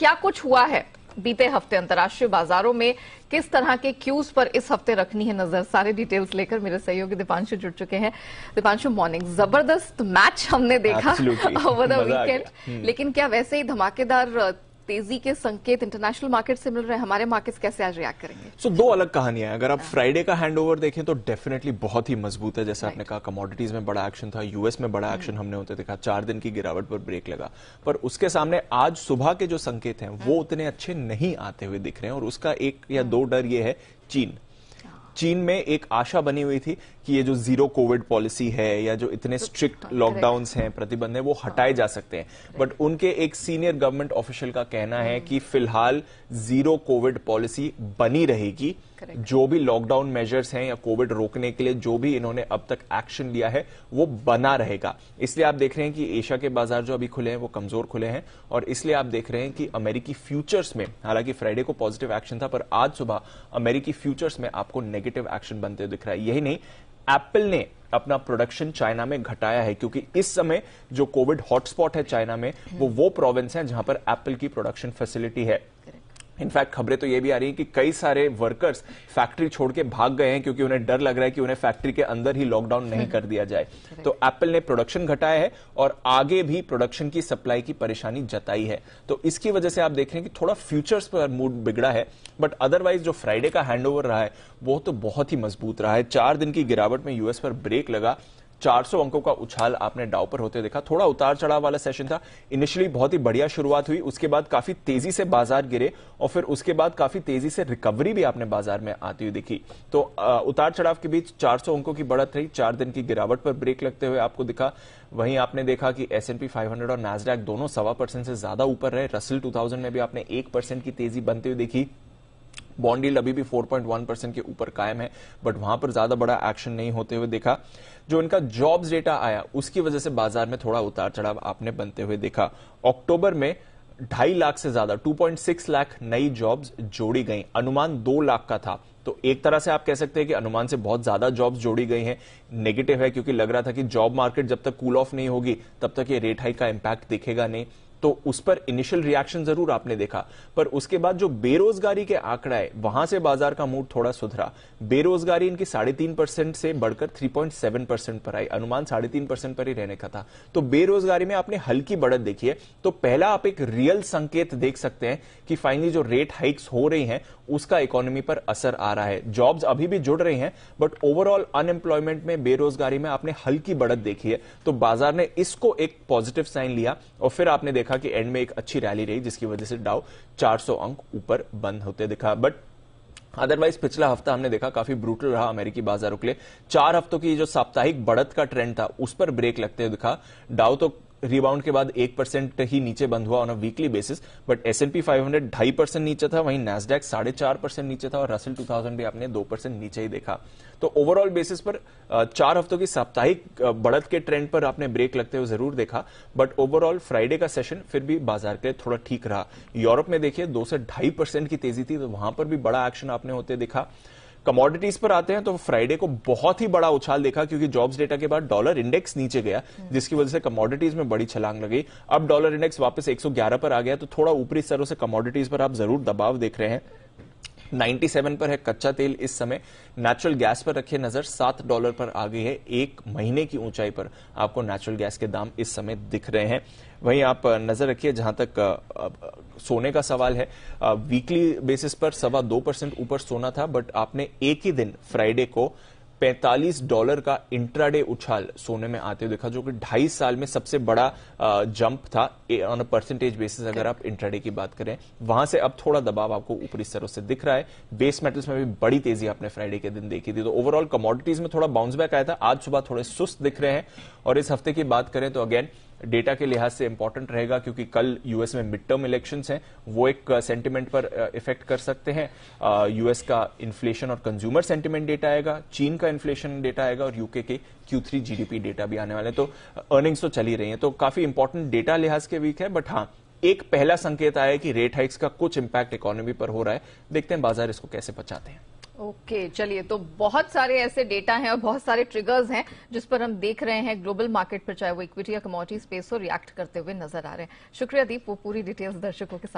क्या कुछ हुआ है बीते हफ्ते अंतर्राष्ट्रीय बाजारों में किस तरह के क्यूज पर इस हफ्ते रखनी है नजर सारे डिटेल्स लेकर मेरे सहयोगी दीपांशु जुड़ चुके हैं दीपांशु मॉर्निंग जबरदस्त मैच हमने देखा ओवर द वीकेंड लेकिन क्या वैसे ही धमाकेदार तेजी के संकेत इंटरनेशनल मार्केट से मिल रहे हैं हमारे मार्केट्स कैसे आज रिएक्ट करेंगे सो so, दो अलग कहानियां अगर आप फ्राइडे हाँ। का हैंडओवर देखें तो डेफिनेटली बहुत ही मजबूत है जैसे आपने कहा कमोडिटीज में बड़ा एक्शन था यूएस में बड़ा एक्शन हम्म। हमने होते देखा चार दिन की गिरावट पर ब्रेक लगा पर उसके सामने आज सुबह के जो संकेत हैं वो हम्म। उतने अच्छे नहीं आते हुए दिख रहे हैं और उसका एक या हम्म। दो डर ये है चीन चीन में एक आशा बनी हुई थी कि ये जो जीरो कोविड पॉलिसी है या जो इतने तो स्ट्रिक्ट हाँ, लॉकडाउन हैं प्रतिबंध है वो हाँ. हटाए जा सकते हैं बट उनके एक सीनियर गवर्नमेंट ऑफिशियल का कहना है कि हम्म. फिलहाल जीरो कोविड पॉलिसी बनी रहेगी Correct. जो भी लॉकडाउन मेजर्स हैं या कोविड रोकने के लिए जो भी इन्होंने अब तक एक्शन लिया है वो बना रहेगा इसलिए आप देख रहे हैं कि एशिया के बाजार जो अभी खुले हैं वो कमजोर खुले हैं और इसलिए आप देख रहे हैं कि अमेरिकी फ्यूचर्स में हालांकि फ्राइडे को पॉजिटिव एक्शन था पर आज सुबह अमेरिकी फ्यूचर्स में आपको नेगेटिव एक्शन बनते दिख रहा है यही नहीं एप्पल ने अपना प्रोडक्शन चाइना में घटाया है क्योंकि इस समय जो कोविड हॉटस्पॉट है चाइना में वो वो प्रोविंस है जहां पर एप्पल की प्रोडक्शन फैसिलिटी है इनफैक्ट खबरें तो ये भी आ रही हैं कि कई सारे वर्कर्स फैक्ट्री छोड़ के भाग गए हैं क्योंकि उन्हें डर लग रहा है कि उन्हें फैक्ट्री के अंदर ही लॉकडाउन नहीं हम्म। कर दिया जाए तो एप्पल ने प्रोडक्शन घटाया है और आगे भी प्रोडक्शन की सप्लाई की परेशानी जताई है तो इसकी वजह से आप देख रहे हैं कि थोड़ा फ्यूचर्स पर मूड बिगड़ा है बट अदरवाइज जो फ्राइडे का हैंड रहा है वो तो बहुत ही मजबूत रहा है चार दिन की गिरावट में यूएस पर ब्रेक लगा 400 अंकों का उछाल आपने डाउ पर होते देखा थोड़ा उतार चढ़ाव वाला सेशन था इनिशियली बहुत ही बढ़िया शुरुआत हुई उसके बाद काफी तेजी से बाजार गिरे और फिर उसके बाद काफी तेजी से रिकवरी भी आपने बाजार में आती हुई दिखी तो आ, उतार चढ़ाव के बीच 400 अंकों की बढ़त रही चार दिन की गिरावट पर ब्रेक लगते हुए आपको दिखा वहीं आपने देखा कि एस एनपी फाइव और नेस्डैक दोनों सवा परसेंट से ज्यादा ऊपर रहे रसल टू में भी आपने एक परसेंट की तेजी बनती हुई देखी बॉन्ड अभी भी 4.1 परसेंट के ऊपर कायम है बट वहां पर ज्यादा बड़ा एक्शन नहीं होते हुए देखा जो इनका जॉब्स डेटा आया उसकी वजह से बाजार में थोड़ा उतार चढ़ाव आपने बनते हुए देखा अक्टूबर में ढाई लाख से ज्यादा 2.6 लाख नई जॉब्स जोड़ी गई अनुमान दो लाख का था तो एक तरह से आप कह सकते हैं कि अनुमान से बहुत ज्यादा जॉब्स जोड़ी गई हैं नेगेटिव है क्योंकि लग रहा था कि जॉब मार्केट जब तक कूल ऑफ नहीं होगी तब तक ये रेट हाई का इम्पैक्ट दिखेगा नहीं तो उस पर इनिशियल रिएक्शन जरूर आपने देखा पर उसके बाद जो बेरोजगारी के आंकड़ा है वहां से बाजार का मूड थोड़ा सुधरा बेरोजगारी इनकी साढ़े तीन परसेंट से बढ़कर थ्री पॉइंट सेवन परसेंट पर आई अनुमान साढ़े तीन परसेंट पर ही रहने का था तो बेरोजगारी में आपने हल्की बढ़त देखी है तो पहला आप एक रियल संकेत देख सकते हैं कि फाइनली जो रेट हाइक्स हो रही है उसका इकोनॉमी पर असर आ रहा है जॉब्स अभी भी जुड़ रही हैं बट ओवरऑल अनएम्प्लॉयमेंट में बेरोजगारी में आपने हल्की बढ़त देखी है तो बाजार ने इसको एक पॉजिटिव साइन लिया और फिर आपने देखा देखा कि एंड में एक अच्छी रैली रही जिसकी वजह से डाउ 400 अंक ऊपर बंद होते दिखा बट अदरवाइज पिछला हफ्ता हमने देखा काफी ब्रूटल रहा अमेरिकी बाजारों के लिए चार हफ्तों की जो साप्ताहिक बढ़त का ट्रेंड था उस पर ब्रेक लगते हुए दिखा डाउ तो रिबाउंड के बाद एक परसेंट ही नीचे बंद हुआ on a weekly basis but S&P five hundred ढाई परसेंट नीचे था वहीं नेसडेक साढ़े चार परसेंट नीचे था और रसल टू थाउजेंड भी आपने दो परसेंट नीचे ही देखा तो ओवरऑल बेसिस पर चार हफ्तों की साप्ताहिक बढ़त के ट्रेंड पर आपने ब्रेक लगते हुए जरूर देखा बट ओवरऑल फ्राइडे का सेशन फिर भी बाजार के लिए थोड़ा ठीक रहा यूरोप में देखिए दो से ढाई परसेंट की तेजी थी तो वहां पर भी बड़ा एक्शन आपने होते देखा कमोडिटीज पर आते हैं तो फ्राइडे को बहुत ही बड़ा उछाल देखा क्योंकि जॉब्स डेटा के बाद डॉलर इंडेक्स नीचे गया जिसकी वजह से कमोडिटीज में बड़ी छलांग लगी अब डॉलर इंडेक्स वापस 111 पर आ गया तो थोड़ा ऊपरी स्तरों से कमोडिटीज पर आप जरूर दबाव देख रहे हैं 97 पर है कच्चा तेल इस समय नेचुरल गैस पर रखिए नजर सात डॉलर पर आ गई है एक महीने की ऊंचाई पर आपको नेचुरल गैस के दाम इस समय दिख रहे हैं वहीं आप नजर रखिए जहां तक सोने का सवाल है वीकली बेसिस पर सवा दो परसेंट ऊपर सोना था बट आपने एक ही दिन फ्राइडे को 45 डॉलर का इंट्राडे उछाल सोने में आते हुए देखा जो कि ढाई साल में सबसे बड़ा जंप था ऑन अ परसेंटेज बेसिस अगर आप इंट्राडे की बात करें वहां से अब थोड़ा दबाव आपको ऊपरी स्तरों से दिख रहा है बेस मेटल्स में भी बड़ी तेजी आपने फ्राइडे के दिन देखी थी तो ओवरऑल कमोडिटीज में थोड़ा बाउंस बैक आया था आज सुबह थोड़े सुस्त दिख रहे हैं और इस हफ्ते की बात करें तो अगेन डेटा के लिहाज से इंपॉर्टेंट रहेगा क्योंकि कल यूएस में मिड टर्म इलेक्शन हैं वो एक सेंटिमेंट uh, पर इफेक्ट uh, कर सकते हैं यूएस uh, का इन्फ्लेशन और कंज्यूमर सेंटिमेंट डेटा आएगा चीन का इन्फ्लेशन डेटा आएगा और यूके के क्यू थ्री जीडीपी डेटा भी आने वाले तो अर्निंग्स तो चली रही है तो काफी इंपॉर्टेंट डेटा लिहाज के वीक है बट हाँ एक पहला संकेत आया कि रेट हाइक्स का कुछ इंपैक्ट इकोनॉमी पर हो रहा है देखते हैं बाजार इसको कैसे बचाते हैं ओके okay, चलिए तो बहुत सारे ऐसे डेटा हैं और बहुत सारे ट्रिगर्स हैं जिस पर हम देख रहे हैं ग्लोबल मार्केट पर चाहे वो इक्विटी या कमोडिटी स्पेस हो रिएक्ट करते हुए नजर आ रहे हैं शुक्रिया दीप वो पूरी डिटेल्स दर्शकों के साथ